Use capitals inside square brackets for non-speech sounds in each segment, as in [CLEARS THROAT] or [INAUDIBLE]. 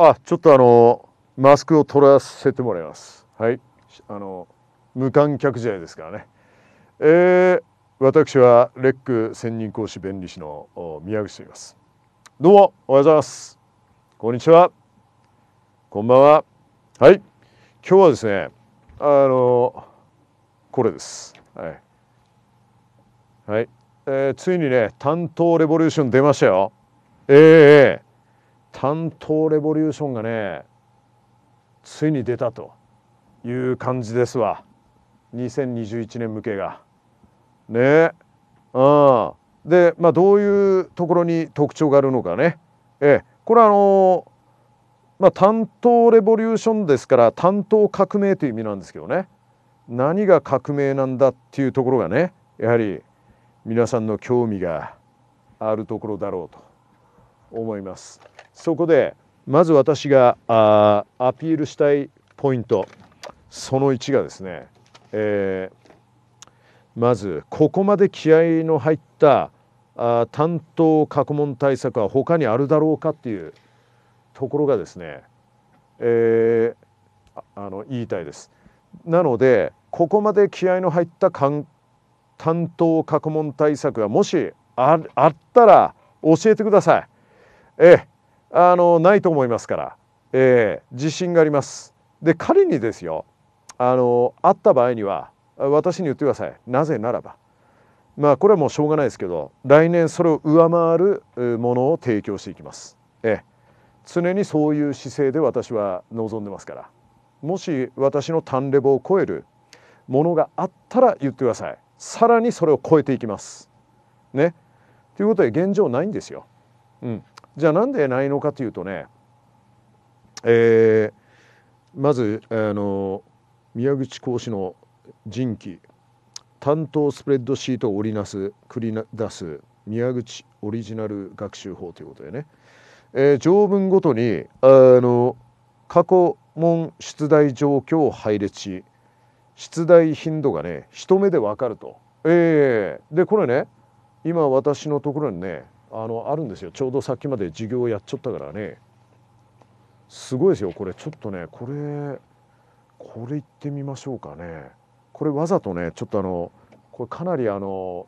あちょっとあのマスクを取らせてもらいますはいあの無観客試合ですからねえー、私はレック専任講師弁理士の宮口と言いますどうもおはようございますこんにちはこんばんははい今日はですねあのこれですはいはい、えー、ついにね担当レボリューション出ましたよええー担当レボリューションがねついに出たという感じですわ2021年向けが。ねうん、で、まあ、どういうところに特徴があるのかね。ええ、これはあのまあ、担当レボリューションですから担当革命という意味なんですけどね何が革命なんだっていうところがねやはり皆さんの興味があるところだろうと思います。そこでまず私があアピールしたいポイントその1がですね、えー、まずここまで気合の入ったあ担当過問対策は他にあるだろうかっていうところがですね、えー、あの言いたいです。なのでここまで気合の入った担当過問対策がもしあったら教えてください。ええあのないと思いますから、えー、自信があります。で仮にですよあのあった場合には私に言ってくださいなぜならばまあこれはもうしょうがないですけど来年それを上回るものを提供していきます。ええ、常にそういう姿勢で私は望んでますからもし私の単レボを超えるものがあったら言ってくださいさらにそれを超えていきます。ね。ということで現状ないんですよ。うん、じゃあなんでないのかというとね、えー、まずあの宮口講師の人気担当スプレッドシートを織りなす繰り出す宮口オリジナル学習法ということでね、えー、条文ごとにあの過去問出題状況を配列し出題頻度がね一目で分かると。えー、でこれね今私のところにねあのあるんですよちょうどさっきまで授業をやっちゃったからねすごいですよこれちょっとねこれこれ行ってみましょうかねこれわざとねちょっとあのこれかなりあの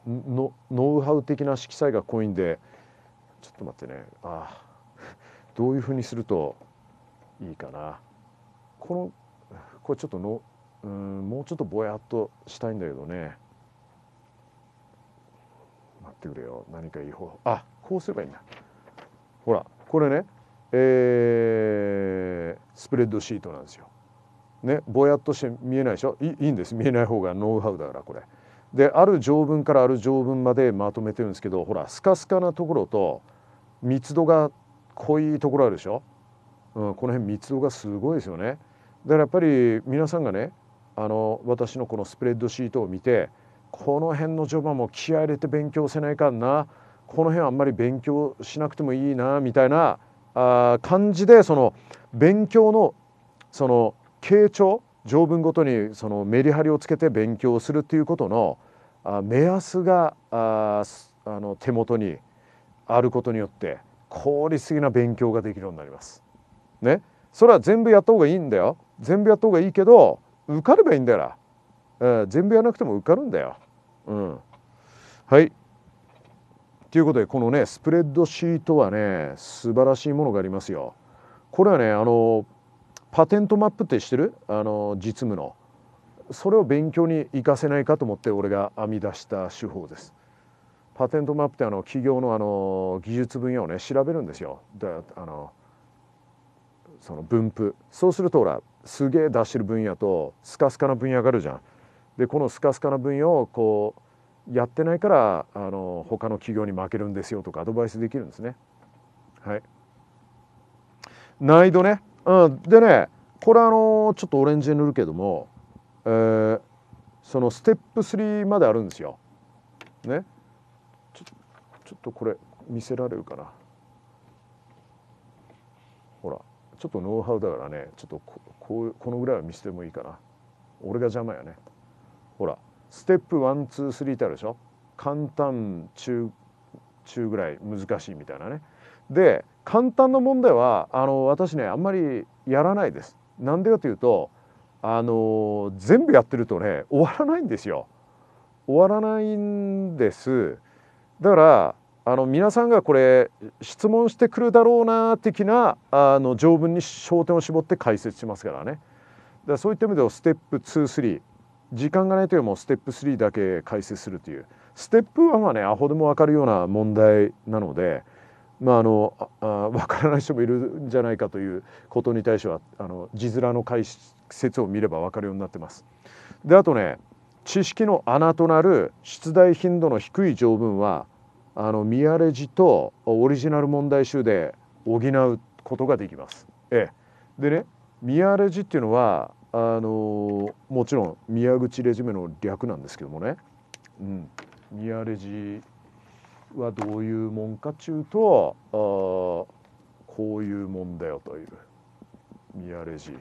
ノウハウ的な色彩が濃いんでちょっと待ってねあどういうふうにするといいかなこのこれちょっとのうんもうちょっとぼやっとしたいんだけどね待ってくれよ何かいい方法あこうすればいいんだほらこれねえー、スプレッドシートなんですよ。ね、ぼやっとして見えないでしょいいいんです見えない方がノウハウだからこれ。である条文からある条文までまとめてるんですけどほらスカスカなところと密度が濃いところあるでしょ、うん、この辺密度がすごいですよね。だからやっぱり皆さんがねあの私のこのスプレッドシートを見てこの辺の序盤も気合入れて勉強せないかなこの辺あんまり勉強しなくてもいいなみたいなあ感じでその勉強のその傾聴条文ごとにそのメリハリをつけて勉強するっていうことのあ目安がああの手元にあることによって効率的な勉強ができるようになります。ね、それは全部やった方がいいんだよ全部やった方がいいけど受かればいいんだよなえ全部やらなくても受かるんだよ。うん、はいということでこのねスプレッドシートはね素晴らしいものがありますよ。これはねあのパテントマップって知ってるあの実務のそれを勉強に生かせないかと思って俺が編み出した手法です。パテントマップってあの企業のあの技術分野をね調べるんですよ。であのその分布そうするとほらすげえ出してる分野とスカスカな分野があるじゃん。でこのスカスカな分野をこうやってないからあの他の企業に負けるんですよとかアドバイスできるんですね。はい、難易度ね、うん、でねこれあのちょっとオレンジに塗るけども、えー、そのステップ3まであるんですよ。ねちょちょっとこれ見せられるかな。ほらちょっとノウハウだからねちょっとここのぐらいは見せてもいいかな。俺が邪魔やね。ほらステップ123ってあるでしょ簡単中中ぐらい難しいみたいなね。で簡単な問題はあの私ねあんまりやらないです。なんでかというとあの全部やってるとね終わらないんですよ。終わらないんです。だからあの皆さんがこれ質問してくるだろうな的なあの条文に焦点を絞って解説しますからね。だそういった意味ではステップ23時間がないというもうステップ3だけ解説するというステップ1はねアホでも分かるような問題なので、まあ、あのあ分からない人もいるんじゃないかということに対してはあの字面の解説を見れば分かるようになってます。であとね知識の穴となる出題頻度の低い条文はあのミアレジとオリジナル問題集で補うことができます。ええ、でねミアレジっていうのはあのもちろん宮口レジュメの略なんですけどもね、うん、宮レジはどういうもんかっちゅうとあこういうもんだよという宮レジ。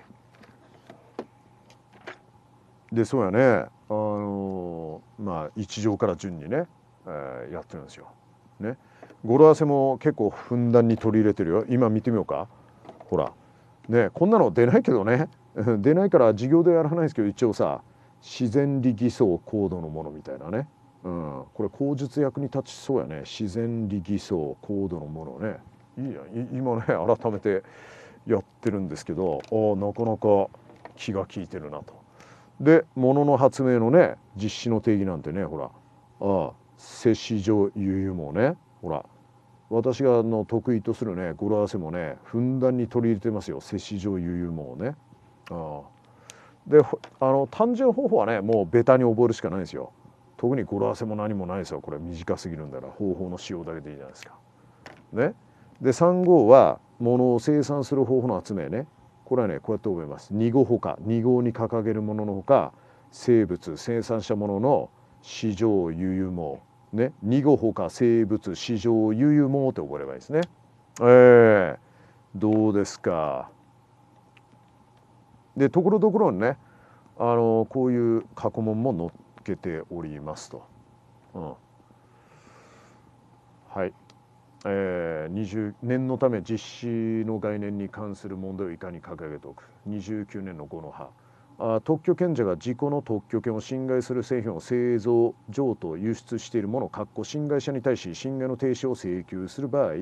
でそうやねあのまあ一条から順にね、えー、やってるんですよ。ね語呂合わせも結構ふんだんに取り入れてるよ今見てみようかほらねこんなの出ないけどね出ないから授業でやらないですけど一応さ自然理偽装高度のものみたいなね、うん、これ口述役に立ちそうやね自然理偽装高度のものねいいや今ね改めてやってるんですけどあなかなか気が利いてるなと。で物の発明のね実施の定義なんてねほらああ摂氏上悠々もねほら私がの得意とするね語呂合わせもねふんだんに取り入れてますよ摂氏上悠々もね。であの単純方法はねもうベタに覚えるしかないですよ特に語呂合わせも何もないですよこれ短すぎるんだから方法の使用だけでいいじゃないですか。ね、で3号はものを生産する方法の集めねこれはねこうやって覚えます2号ほか2号に掲げるもののほか生物生産したものの市場輸入もね2号ほか生物市場輸入もって覚えればいいですね。えー、どうですかでところどころにねあのこういう過去問も載っけておりますと。うん、はいえー、20年のため実施の概念に関する問題をいかに掲げておく29年の5の葉特許権者が自己の特許権を侵害する製品を製造譲渡輸出しているものを括弧侵害者に対し侵害の停止を請求する場合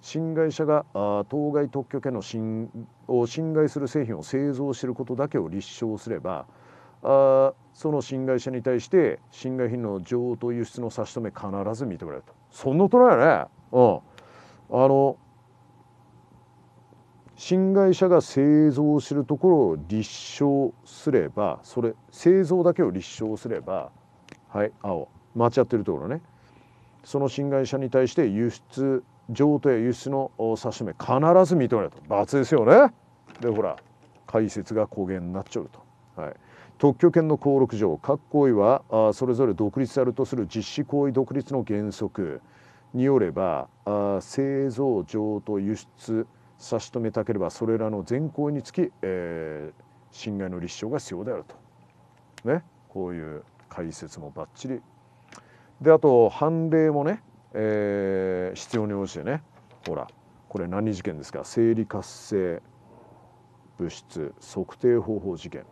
侵害者が当該特許権の侵を侵害する製品を製造していることだけを立証すればあその侵害者に対して侵害品の譲渡輸出の差し止め必ず認められるとそんなことないよね。うんあの新会社が製造するところを立証すればそれ製造だけを立証すればはい青間違ってるところねその新会社に対して輸出譲渡や輸出の差し目必ず認めると罰ですよねでほら解説が公言になっちゃうと、はい、特許権の登録上各行為はあそれぞれ独立あるとする実施行為独立の原則によればあ製造譲渡輸出差し止めたければそれらの善項につき、えー、侵害の立証が必要であると、ね、こういう解説もばっちりであと判例もね、えー、必要に応じてねほらこれ何事件ですか生理活性物質測定方法事件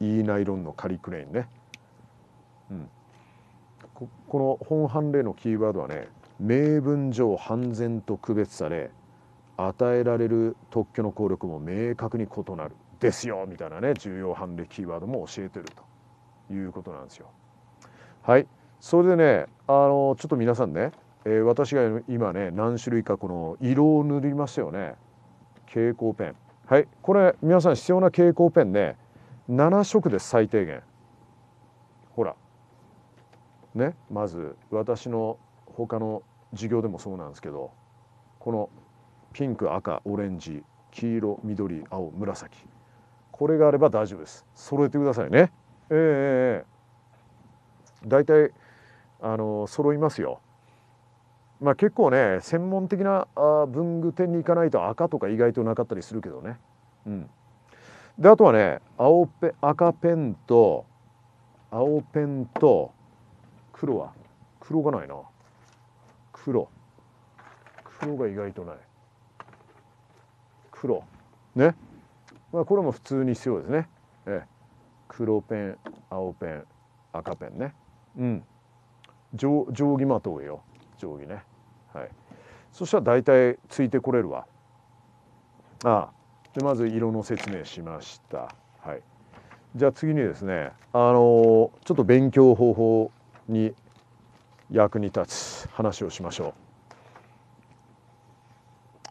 E ナイロンのカリクレインね、うん、ここの本判例のキーワードはね名分上判然と区別され与えられる特許の効力も明確に異なるですよみたいなね重要判例キーワードも教えてるということなんですよ。はいそれでねあのちょっと皆さんね、えー、私が今ね何種類かこの色を塗りましたよね蛍光ペンはいこれ皆さん必要な蛍光ペンね7色です最低限ほらねまず私の他の授業でもそうなんですけどこのピンク赤オレンジ黄色緑青紫これがあれば大丈夫です揃えてくださいねええー、大体あの揃いますよまあ結構ね専門的な文具店に行かないと赤とか意外となかったりするけどねうんであとはね青ペ赤ペンと青ペンと黒は黒がないな黒黒が意外とない黒ねまあこれも普通に必要ですね、ええ、黒ペン青ペン赤ペンねうん定定規まとうよ定規ねはいそしたら大体ついてこれるわああでまず色の説明しましたはいじゃあ次にですねあのー、ちょっと勉強方法に役に立つ話をしましょう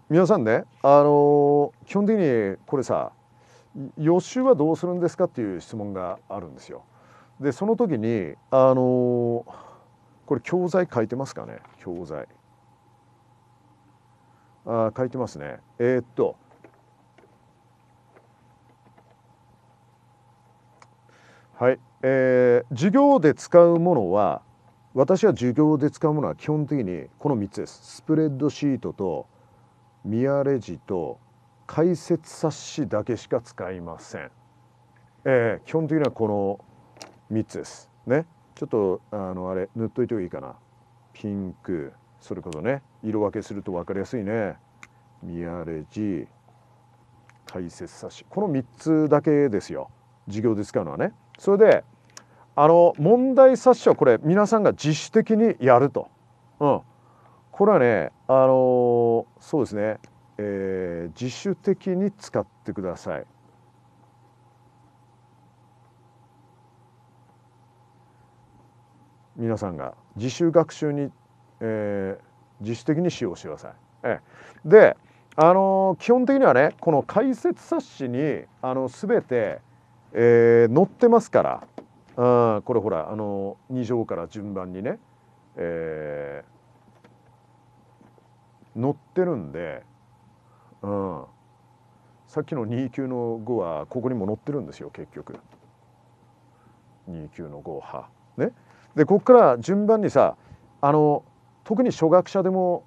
皆さんねあの基本的にこれさ予習はどうするんですかっていう質問があるんですよでその時にあのこれ教材書いてますかね教材あ書いてますねえー、っとはいえー、授業で使うものは私は授業で使うものは基本的にこの3つですスプレッドシートとミアレジと解説冊子だけしか使いません、えー、基本的にはこの3つですねちょっとあのあれ塗っといてもいいかなピンクそれこそね色分けすると分かりやすいねミアレジ解説冊子この3つだけですよ授業で使うのはねそれであの問題冊子はこれ皆さんが自主的にやると、うん、これはねあのそうですね、えー、自主的に使ってください。皆さんが自主学習に、えー、自主的に使用してください。ええ、で、あのー、基本的にはねこの解説冊子にあの全て、えー、載ってますからあこれほらあの2条から順番にね、えー、載ってるんで、うん、さっきの2級の5はここにも載ってるんですよ結局二級の5は。ね、でここから順番にさあの特に初学者でも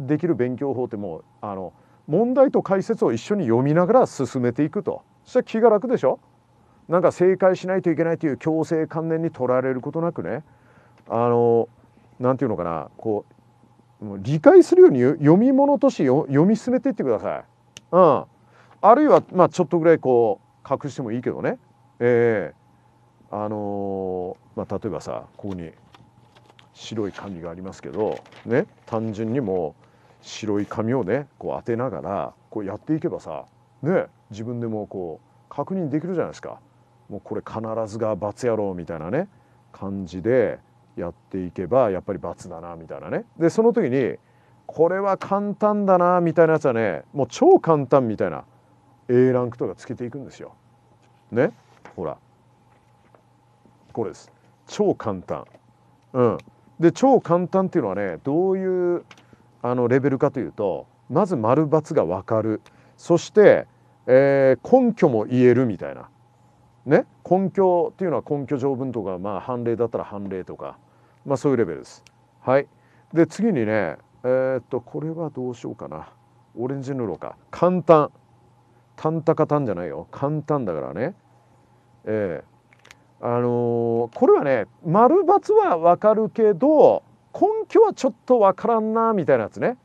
できる勉強法ってもうあの問題と解説を一緒に読みながら進めていくとそしたら気が楽でしょ。なんか正解しないといけないという強制観念にとられることなくねあの何て言うのかなこう理解するように読み物として読み進めていってください。うん、あるいは、まあ、ちょっとぐらいこう隠してもいいけどね、えーあのー、まあ、例えばさここに白い紙がありますけど、ね、単純にも白い紙をねこう当てながらこうやっていけばさ、ね、自分でもこう確認できるじゃないですか。もうこれ必ずが罰やろうみたいなね感じでやっていけばやっぱり罰だなみたいなねでその時にこれは簡単だなみたいなやつはねもう超簡単みたいな A ランクとかつけていくんですよ。ねほらこれです。超簡単。うん、で超簡単っていうのはねどういうあのレベルかというとまず丸×が分かるそして、えー、根拠も言えるみたいなね根拠っていうのは根拠条文とか、まあ、判例だったら判例とか、まあ、そういうレベルです。はい、で次にねえー、っとこれはどうしようかなオレンジーろうか簡単単たんじゃないよ簡単だからねええー、あのー、これはね丸×は分かるけど根拠はちょっと分からんなみたいなやつね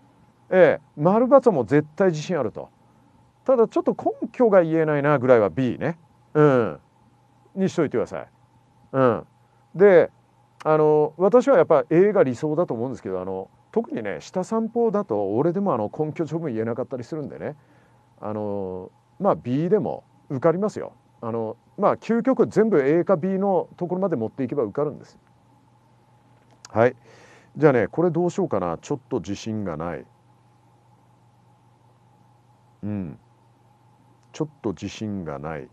ええー、丸×はもう絶対自信あるとただちょっと根拠が言えないなぐらいは B ねうんにしといてください。うん、であの私はやっぱ映画理想だと思うんですけどあの特にね下散歩だと俺でもあの根拠処分言えなかったりするんでねあのまあ B でも受かりますよ。あのまあ究極全部 A か B のところまで持っていけば受かるんです。はいじゃあねこれどうしようかなちょっと自信がない。うんちょっと自信がない。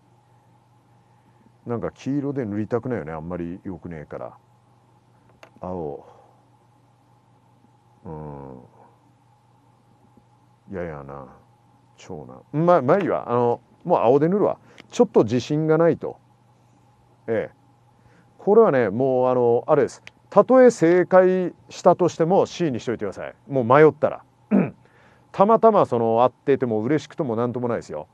なんか黄色で塗りたくないよねあんまりよくねえから青うんややな長男まあまあいいわあのもう青で塗るわちょっと自信がないとええこれはねもうあのあれですたとえ正解したとしても C にしといてくださいもう迷ったら [CLEARS THROAT] たまたまその合ってても嬉しくとも何ともないですよ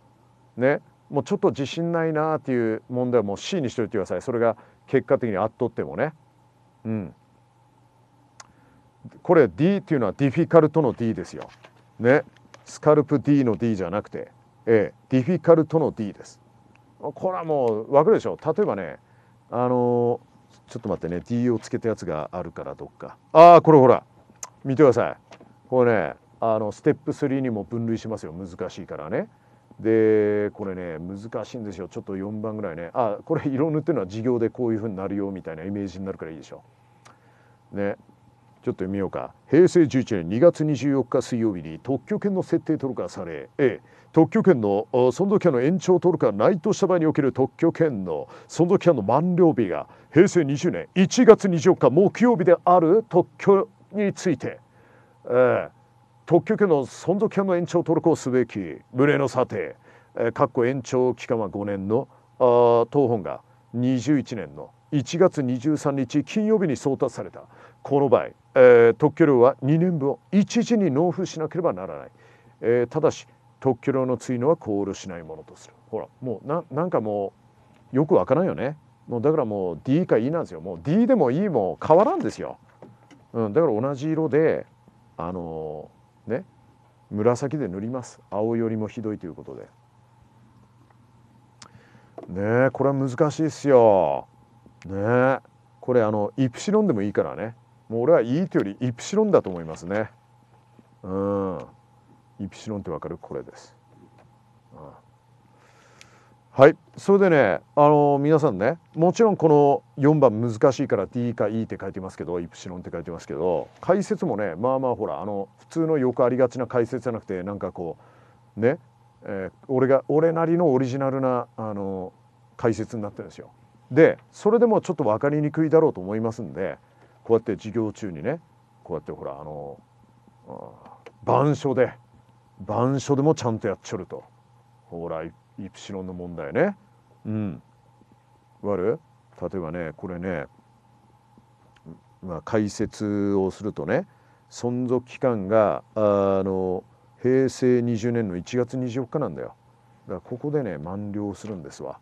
ねもうちょっと自信ないなっていう問題はもう C にしておいてくださいそれが結果的にあっとってもねうんこれ D っていうのはディフィカルトの D ですよねスカルプ D の D じゃなくて、A、ディフィカルトの D ですこれはもう分かるでしょ例えばねあのちょっと待ってね D をつけたやつがあるからどっかああこれほら見てくださいこれねあのステップ3にも分類しますよ難しいからねでこれね難しいんですよちょっと4番ぐらいねあこれ色塗ってるのは授業でこういうふうになるよみたいなイメージになるからいいでしょねちょっと見ようか平成11年2月24日水曜日に特許権の設定登録がされ A 特許権の存続期間の延長登録が内とした場合における特許権の存続期間の満了日が平成20年1月24日木曜日である特許について、えー、特許権の存続期間の延長登録をすべき無礼の査定、えー、括弧延長期間は5年のあ当本が21年の1月23日金曜日に送達されたこの場合、えー、特許料は2年分を一時に納付しなければならない、えー、ただし特許料の追納は考慮しないものとするほらもうななんかもうよくわからんよねもうだからもう D か E なんですよもう D でも E も変わらんですよ、うん、だから同じ色であのーね紫で塗ります青よりもひどいということでねこれは難しいっすよねこれあのイプシロンでもいいからねもう俺はいというよりイプシロンだと思いますねうんイプシロンってわかるこれですはいそれでねあの皆さんねもちろんこの4番難しいから D か E って書いてますけどイプシロンって書いてますけど解説もねまあまあほらあの普通のよくありがちな解説じゃなくてなんかこうね、えー、俺が俺なりのオリジナルなあの解説になってるんですよ。でそれでもちょっと分かりにくいだろうと思いますんでこうやって授業中にねこうやってほらあの板書で板書でもちゃんとやっちょると。ほらイプシロンの問題ね。うん。わる例えばねこれね、まあ、解説をするとね存続期間があの平成20年の1月24日なんだよ。だからここでね満了するんですわ。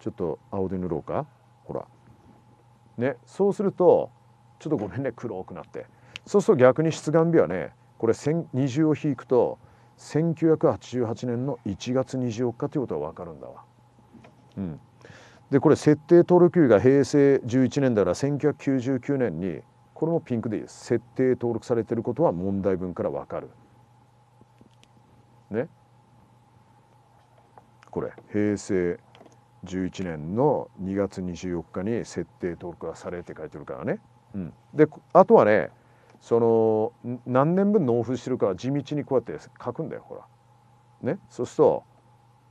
ちょっと青で塗ろうかほら。ねそうするとちょっとごめんね黒くなってそうすると逆に出願日はねこれ20を引くと1988年の1月24日ということが分かるんだわ。うん、でこれ設定登録日が平成11年だから1999年にこれもピンクでいいです設定登録されてることは問題文から分かる。ねこれ平成11年の2月24日に設定登録がされて書いてるからね。うん、であとはねその何年分納付してるか地道にこうやって書くんだよほら。ねそうすると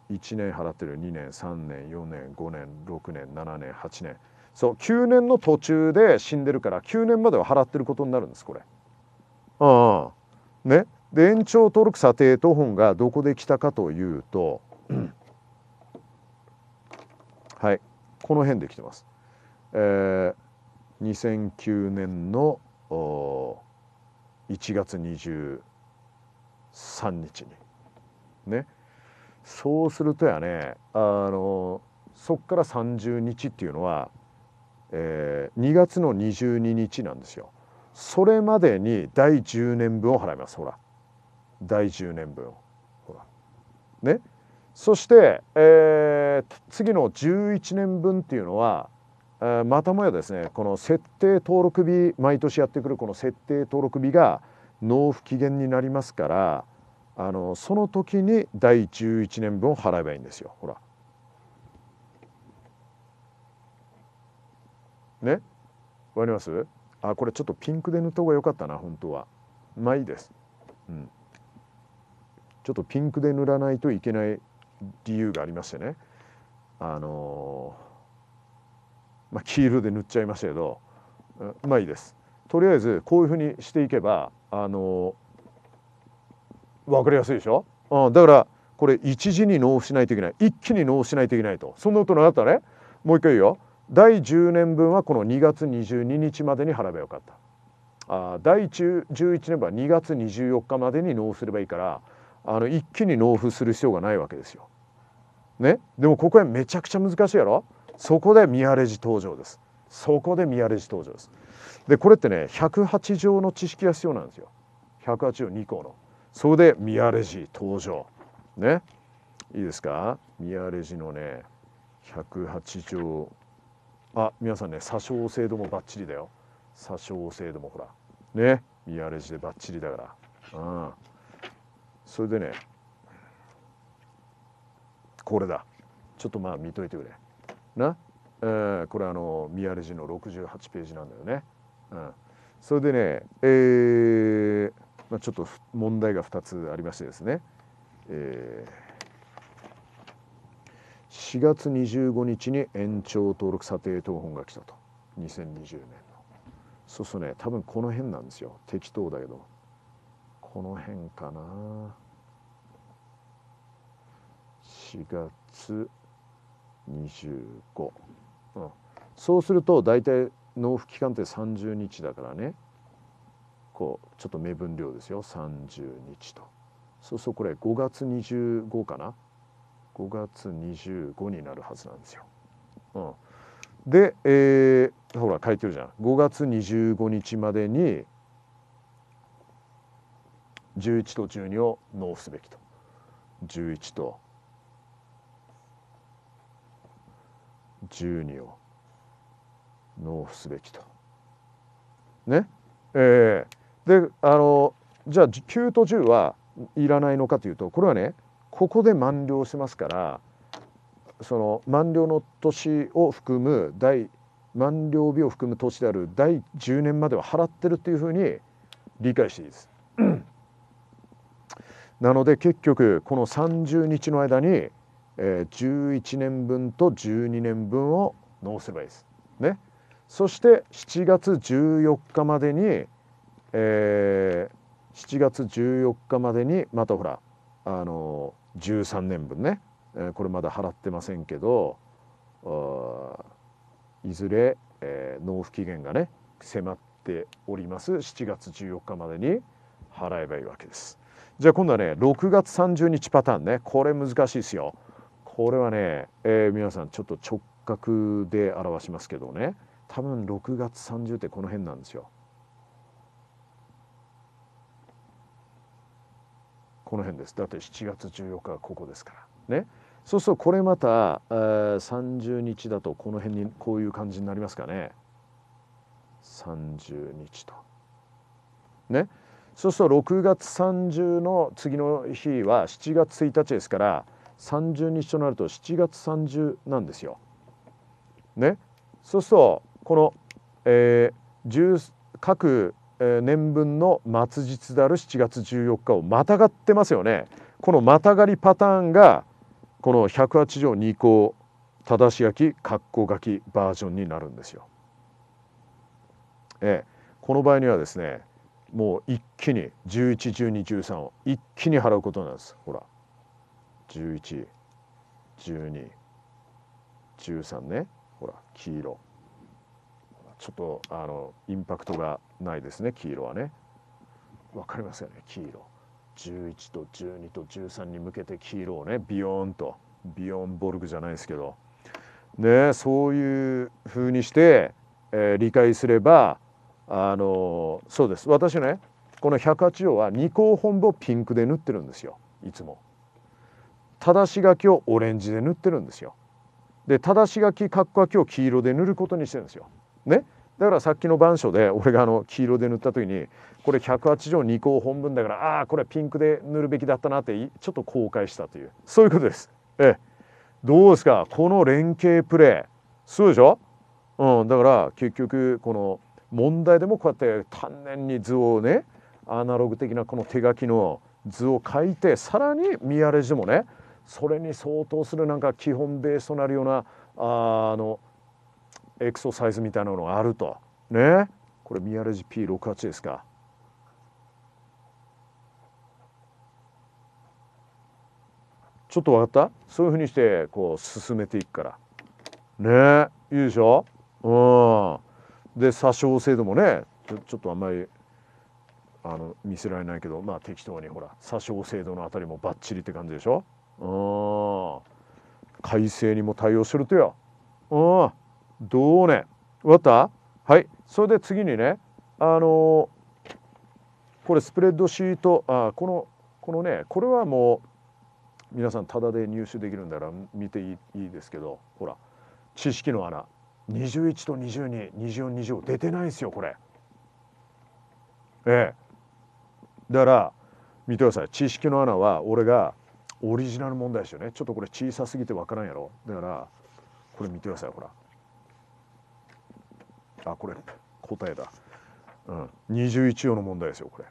1年払ってる2年3年4年5年6年7年8年そう9年の途中で死んでるから9年までは払ってることになるんですこれ。ああねで延長登録査定等本がどこで来たかというと、はいこの辺で来てます。えー、2009年の1月23日にねそうするとやねあのそっから30日っていうのは、えー、2月の22日なんですよ。それまでに第10年分を払いますほら第10年分ほらねそして、えー、次の11年分っていうのはまたもやですねこの設定登録日毎年やってくるこの設定登録日が納付期限になりますからあのその時に第11年分を払えばいいんですよほら。ねわかりますあこれちょっとピンクで塗った方が良かったな本当は。まあいいです、うん。ちょっとピンクで塗らないといけない理由がありましてね。あのーまあ、黄色で塗っちゃいましたけど、まあいいですとりあえずこういうふうにしていけばあの分かりやすいでしょ、うん、だからこれ一時に納付しないといけない一気に納付しないといけないとそんなことなかったらねもう一回言うよ第10年分はこの2月22日までに払えばよかったあ第11年分は2月24日までに納付すればいいからあの一気に納付する必要がないわけですよ。ね、でもここはめちゃくちゃ難しいやろそこで宮レジ登場ですそこで宮レジ登場ですでこれってね108条の知識が必要なんですよ108条2項のそれで宮レジ登場ねいいですか宮レジのね108条あ皆さんね詐称制度もバッチリだよ詐称制度もほらね宮レジでバッチリだからうんそれでねこれだちょっとまあ見といてくれな、えー、これあの宮レジの68ページなんだよね。うん、それでね、えーまあ、ちょっと問題が2つありましてですね、えー、4月25日に延長登録査定等本が来たと2020年のそうするとね多分この辺なんですよ適当だけどこの辺かな4月25、うん、そうすると大体納付期間って30日だからねこうちょっと目分量ですよ30日とそうするとこれ5月25かな5月25になるはずなんですよ。うん、で、えー、ほら書いてるじゃん5月25日までに11と12を納付すべきと11と十二を納付すべきと。ねえー、であのじゃあ9と10はいらないのかというとこれはねここで満了しますからその満了の年を含む第満了日を含む年である第10年までは払ってるっていうふうに理解していいです。[CLEARS THROAT] なので結局この30日の間にえー、11年分と12年分を納せばいいです。ね、そして7月14日までに、えー、7月14日までにまたほら、あのー、13年分ね、えー、これまだ払ってませんけどいずれ、えー、納付期限がね迫っております7月14日までに払えばいいわけです。じゃあ今度はね6月30日パターンねこれ難しいですよ。これはね、えー、皆さんちょっと直角で表しますけどね多分6月30ってこの辺なんですよ。この辺ですだって7月14日はここですからねそうするとこれまた、えー、30日だとこの辺にこういう感じになりますかね30日とねそうすると6月30の次の日は7月1日ですから30日となると7月30なんですよ。ね、そうするとこの、えー、各、えー、年分の末日である7月14日をまたがってますよね。このまたがりパターンがこの108条2項正し書き括弧書きバージョンになるんですよ。ええ、この場合にはですねもう一気に111213を一気に払うことなんですほら。111213ねほら黄色ちょっとあのインパクトがないですね黄色はね分かりますよね黄色11と12と13に向けて黄色をねビヨーンとビヨンボルグじゃないですけどねそういうふうにして、えー、理解すればあのそうです私ねこの108号は二項本部をピンクで塗ってるんですよいつも。正し書きをオレンジで塗ってるんですよ。で正し書き括弧書きを黄色で塗ることにしてるんですよ。ねだからさっきの板書で俺があの黄色で塗った時にこれ108条2項本文だからああこれピンクで塗るべきだったなってちょっと後悔したというそういうことです。ええ、どうですかこの連携プレーそうでしょ、うん、だから結局この問題でもこうやって丹念に図をねアナログ的なこの手書きの図を書いてさらにミアレジでもねそれに相当するなんか基本ベースとなるようなあのエクソサイズみたいなのがあるとねこれミヤレジ p 6 8ですか。ちょっと分かったそういうふうにしてこう進めていくからねいいでしょうんで詐称制度もねちょっとあんまりあの見せられないけどまあ適当にほら詐称制度のあたりもばっちりって感じでしょ改正にも対応するとよ。うん、どうね。わかったはい。それで次にね、あのー、これスプレッドシート、あこの、このね、これはもう、皆さんタダで入手できるんだら見ていいですけど、ほら、知識の穴、21と22、24、25出てないですよ、これ。ええ。だから、見てください。知識の穴は、俺が、オリジナル問題ですよねちょっとこれ小さすぎて分からんやろだからこれ見てくださいほらあこれ答えだ、うん、21条の問題ですよこ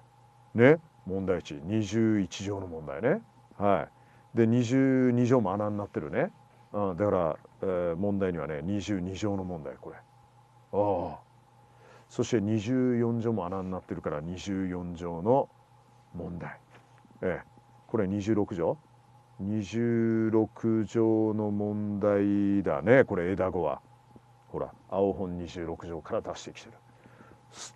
れね問題121条の問題ねはいで22条も穴になってるね、うん、だから、えー、問題にはね22条の問題これああそして24条も穴になってるから24条の問題ええこれ26条26乗の問題だねこれ枝子はほら青本26乗から出してきてる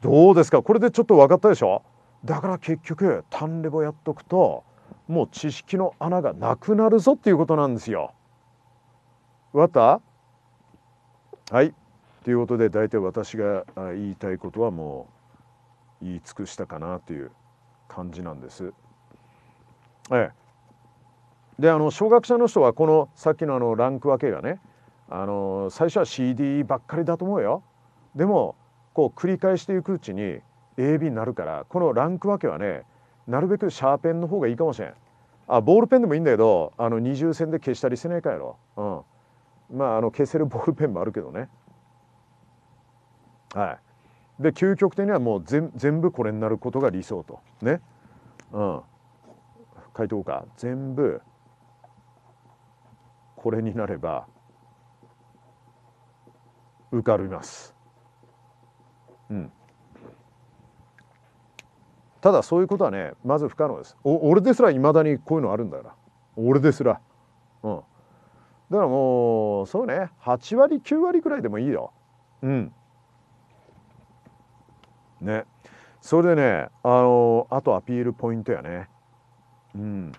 どうですかこれでちょっと分かったでしょだから結局単レボやっとくともう知識の穴がなくなるぞっていうことなんですよ。わかったはいということで大体私が言いたいことはもう言い尽くしたかなという感じなんです。ええであの小学者の人はこのさっきのあのランク分けがねあの最初は CD ばっかりだと思うよ。でもこう繰り返していくうちに AB になるからこのランク分けはねなるべくシャーペンの方がいいかもしれん。あボールペンでもいいんだけどあの二重線で消したりせないかやろ。うん、まああの消せるボールペンもあるけどね。はい、で究極的にはもう全全部これになることが理想と。ね。うん、書いておこうか全部これになれば受かります。うん、ただそういうことはねまず不可能です。俺ですらいまだにこういうのあるんだから俺ですら。うん、だからもうそうね8割9割くらいでもいいよ。うんね、それでねあのあとアピールポイントやね。うん、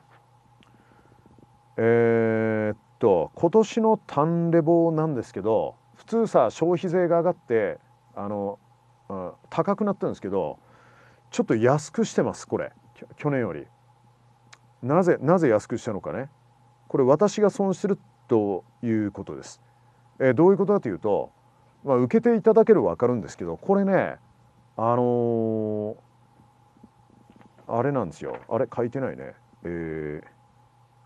えー、っと今年のタンレボなんですけど普通さ消費税が上がってあの、うん、高くなったんですけどちょっと安くしてますこれ去年よりなぜなぜ安くしたのかねこれ私が損してるということです、えー、どういうことかというと、まあ、受けていただける分かるんですけどこれねあのー、あれなんですよあれ書いてないねえー、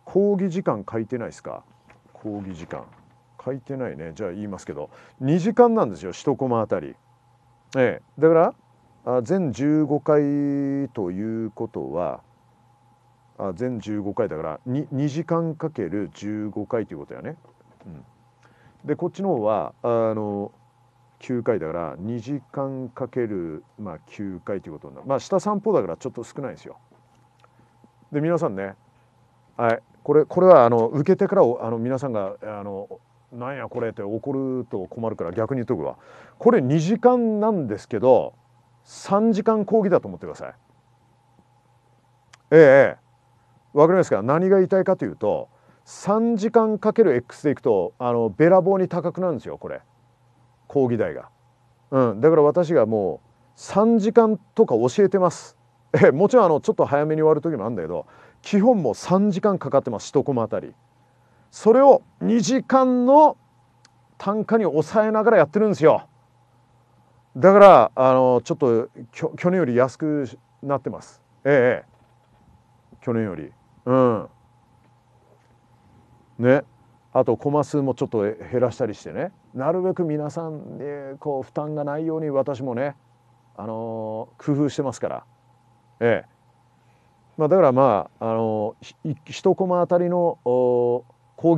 講義時間書いてないですか講義時間書いてないねじゃあ言いますけど2時間なんですよ1コマあたり。ええ、だからあ全15回ということはあ全15回だから 2, 2時間かける15回ということやね。うん、でこっちの方はあの9回だから2時間かける、まあ、9回ということになるまあ下3歩だからちょっと少ないですよ。で皆さんねはいこれこれはあの受けてからあの皆さんがあのなんやこれって怒ると困るから逆に言っとくわこれ2時間なんですけど3時間講義だと思ってくださいええわかりますか何が言いたいかというと3時間かける x でいくとあのべらぼうに高くなるんですよこれ講義代が、うん、だから私がもう3時間とか教えてますえもちろんあのちょっと早めに終わる時もあるんだけど基本も3時間かかってます1コマあたりそれを2時間の単価に抑えながらやってるんですよだからあのちょっと去年より安くなってますええ去年よりうんねあとコマ数もちょっと減らしたりしてねなるべく皆さんにこう負担がないように私もね、あの工夫してますからええまあ、だからまああの1コマあたりの講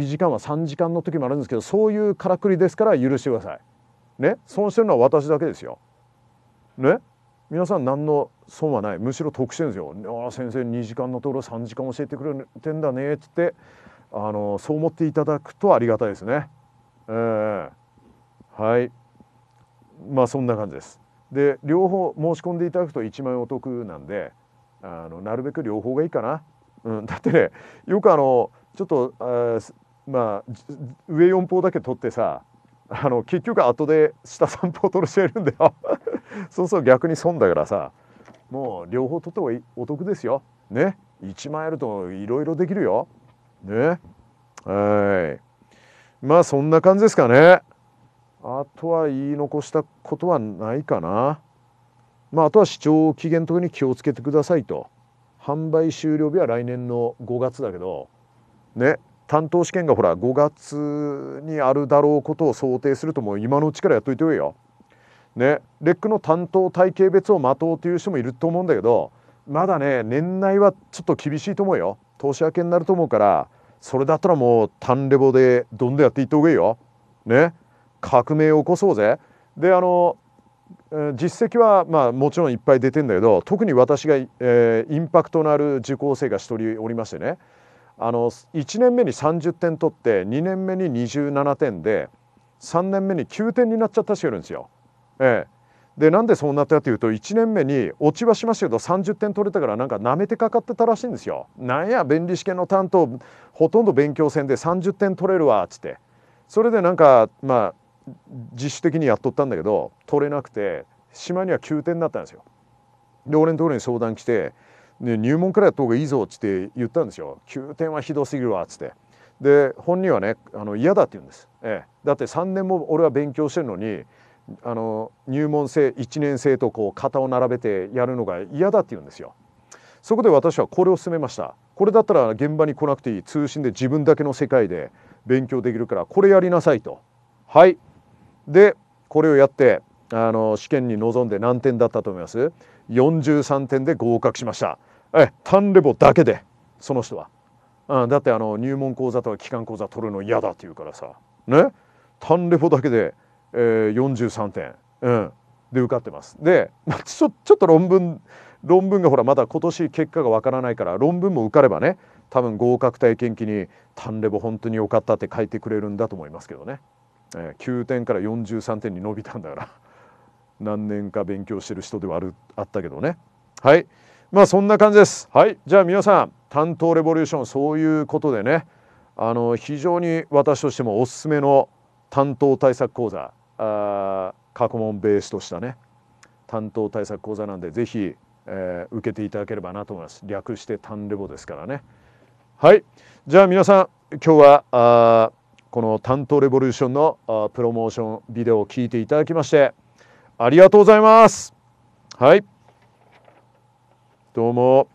義時間は3時間の時もあるんですけどそういうからくりですから許してください。ね損してるのは私だけですよ。ね皆さん何の損はないむしろ得してるんですよ。あ先生2時間のところ3時間教えてくれてんだねっつってあのそう思っていただくとありがたいですね。えー、はいまあそんな感じです。で両方申し込んでいただくと1万円お得なんで。あのなるべく両方がいいかな、うん、だってねよくあのちょっとあまあ上4方だけ取ってさあの結局後で下3方取る人いるんだよ [LAUGHS] そうそう逆に損だからさもう両方取った方がお得ですよね1万円あるといろいろできるよねはいまあそんな感じですかねあとは言い残したことはないかなまあ、あとは視聴期限特に気をつけてくださいと販売終了日は来年の5月だけどね担当試験がほら5月にあるだろうことを想定するともう今のうちからやっといておいよ。ねレックの担当体系別を待とうという人もいると思うんだけどまだね年内はちょっと厳しいと思うよ年明けになると思うからそれだったらもう単レボでどんどんやっていった方がいいよ。ね革命を起こそうぜ。であの実績はまあもちろんいっぱい出てるんだけど特に私が、えー、インパクトのある受講生が1人おりましてねあの1年目に30点取って2年目に27点で3年目に9点になっちゃった人いるんですよ。えー、でなんでそうなったかというと1年目に落ちはしましたけど30点取れたからなんかなめてかかってたらしいんですよ。なんや弁理試験の担当ほとんど勉強戦で30点取れるわっつってそれでなんかまあ自主的にやっとったんだけど取れなくて島には休点なったんですよ。で俺のところに相談来て、入門からやった方がいいぞっつって言ったんですよ休点はひどすぎるわっつって。で本人はねあの嫌だって言うんです、ええ、だって3年も俺は勉強してるのにあの入門生1年生とこう肩を並べてやるのが嫌だって言うんですよ。そこで私はこれを勧めましたこれだったら現場に来なくていい通信で自分だけの世界で勉強できるからこれやりなさいとはいでこれをやってあの試験に臨んで何点だったと思います ?43 点で合格しましたえ単レボだけでその人は、うん、だってあの入門講座とか機関講座取るの嫌だって言うからさね単レボだけで、えー、43点、うん、で受かってます。でちょちょっと論文論文がほらまだ今年結果がわからないから論文も受かればね多分合格体験記に「単レボ本当に良かった」って書いてくれるんだと思いますけどね。え9点から43点に伸びたんだから [LAUGHS] 何年か勉強してる人ではあるあったけどねはいまあそんな感じですはいじゃあ皆さん担当レボリューションそういうことでねあの非常に私としてもおすすめの担当対策講座あ過去問ベースとしたね担当対策講座なんで是非、えー、受けていただければなと思います略してタンレボですからねはいじゃあ皆さん今日はこの担当レボリューションのプロモーションビデオを聞いていただきましてありがとうございますはいどうも